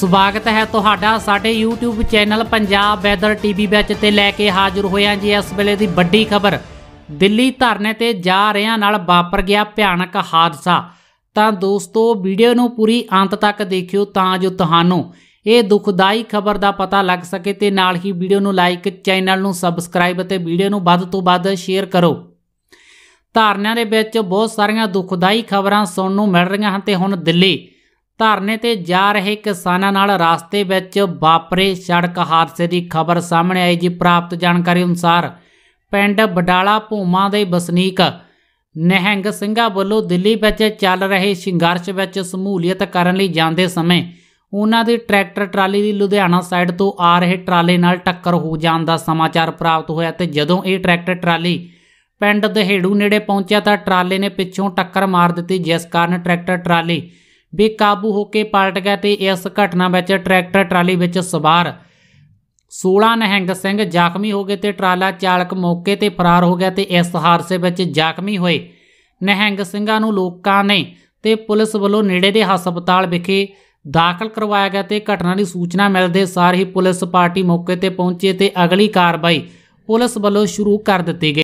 ਸਵਾਗਤ ਹੈ ਤੁਹਾਡਾ ਸਾਡੇ YouTube channel Punjab weather TV ਵਿੱਚ ਤੇ ਲੈ ਕੇ ਹਾਜ਼ਰ ਹੋਇਆ ਜੀ ਇਸ ਵੇਲੇ ਦੀ ਵੱਡੀ ਖਬਰ ਦਿੱਲੀ ਧਰਨੇ ਤੇ ਜਾ ਰਿਆਂ ਨਾਲ ਵਾਪਰ ਗਿਆ ਭਿਆਨਕ ਹਾਦਸਾ ਤਾਂ ਦੋਸਤੋ ਵੀਡੀਓ ਨੂੰ ਪੂਰੀ ਅੰਤ ਤੱਕ ਦੇਖਿਓ ਤਾਂ ਜੋ ਤੁਹਾਨੂੰ ਇਹ ਦੁਖਦਾਈ ਖਬਰ ਦਾ ਪਤਾ ਲੱਗ ਸਕੇ ਤੇ ਨਾਲ ਹੀ ਵੀਡੀਓ ਨੂੰ ਲਾਈਕ ਚੈਨਲ ਨੂੰ ਸਬਸਕ੍ਰਾਈਬ ਅਤੇ ਵੀਡੀਓ ਨੂੰ ਵੱਧ ਤੋਂ ਵੱਧ ਸ਼ੇਅਰ ਕਰੋ ਧਰਨਿਆਂ ਦੇ ਵਿੱਚ ਬਹੁਤ ਸਾਰੀਆਂ ਦੁਖਦਾਈ ਖਬਰਾਂ ਸੁਣਨ ਨੂੰ ਮਿਲ ਰਹੀਆਂ ਹਨ ਤੇ ਹੁਣ ਦਿੱਲੀ ਧਰਨੇ ਤੇ ਜਾ ਰਹੇ ਕਿਸਾਨਾਂ ਨਾਲ ਰਸਤੇ ਵਿੱਚ ਵਾਪਰੇ ਸੜਕ ਹਾਦਸੇ ਦੀ ਖਬਰ ਸਾਹਮਣੇ ਆਈ ਜੀ ਪ੍ਰਾਪਤ ਜਾਣਕਾਰੀ ਅਨੁਸਾਰ ਪਿੰਡ ਬਡਾਲਾ ਭੂਮਾ ਦੇ ਵਸਨੀਕ ਨਹਿੰਗ ਸਿੰਘਾ ਵੱਲੋਂ ਦਿੱਲੀ ਵਿੱਚ ਚੱਲ ਰਹੇ ਸੰਘਰਸ਼ ਵਿੱਚ ਸਮੂਲੀਅਤ ਕਰਨ ਲਈ ਜਾਂਦੇ ਸਮੇਂ ਉਹਨਾਂ ਦੀ ਟਰੈਕਟਰ ਟਰਾਲੀ ਦੀ ਲੁਧਿਆਣਾ ਸਾਈਡ ਤੋਂ ਆ ਰਹੇ ਟਰਾਲੇ ਨਾਲ ਟੱਕਰ ਹੋ ਜਾਣ ਦਾ ਸਮਾਚਾਰ ਪ੍ਰਾਪਤ ਹੋਇਆ ਤੇ ਜਦੋਂ ਇਹ ਟਰੈਕਟਰ ਟਰਾਲੀ ਪਿੰਡ ਦਹੇੜੂ ਨੇੜੇ ਪਹੁੰਚਿਆ ਤਾਂ ਟਰਾਲੇ ਨੇ ਪਿੱਛੋਂ ਟੱਕਰ ਮਾਰ ਦਿੱਤੀ ਜਿਸ ਕਾਰਨ ਟਰੈਕਟਰ ਟਰਾਲੀ ਬੇਕਾਬੂ ਹੋ ਕੇ ਪਲਟ ਗਿਆ ਤੇ ਇਸ ਘਟਨਾ ਵਿੱਚ ਟਰੈਕਟਰ ਟਰਾਲੀ ਵਿੱਚ ਸਵਾਰ 16 ਨਹਿੰਗ ਸਿੰਘ ਜ਼ਖਮੀ ਹੋ ਗਏ ਤੇ ਟਰਾਲਾ ਚਾਲਕ ਮੌਕੇ ਤੇ ਫਰਾਰ ਹੋ ਗਿਆ ਤੇ ਇਸ ਹਾਦਸੇ ਵਿੱਚ ਜ਼ਖਮੀ ਹੋਏ ਨਹਿੰਗ ਸਿੰਘਾਂ ਨੂੰ ਲੋਕਾਂ ਨੇ ਤੇ ਪੁਲਿਸ ਵੱਲੋਂ ਨੇੜੇ ਦੇ ਹਸਪਤਾਲ ਵਿਖੇ ਦਾਖਲ ਕਰਵਾਇਆ ਗਿਆ ਤੇ ਘਟਨਾ ਦੀ ਸੂਚਨਾ ਮਿਲਦੇ ਸਾਰ ਹੀ ਪੁਲਿਸ ਪਾਰਟੀ ਮੌਕੇ ਤੇ ਪਹੁੰਚੀ ਤੇ ਅਗਲੀ ਕਾਰਵਾਈ ਪੁਲਿਸ ਵੱਲੋਂ ਸ਼ੁਰੂ ਕਰ ਦਿੱਤੀ ਗਈ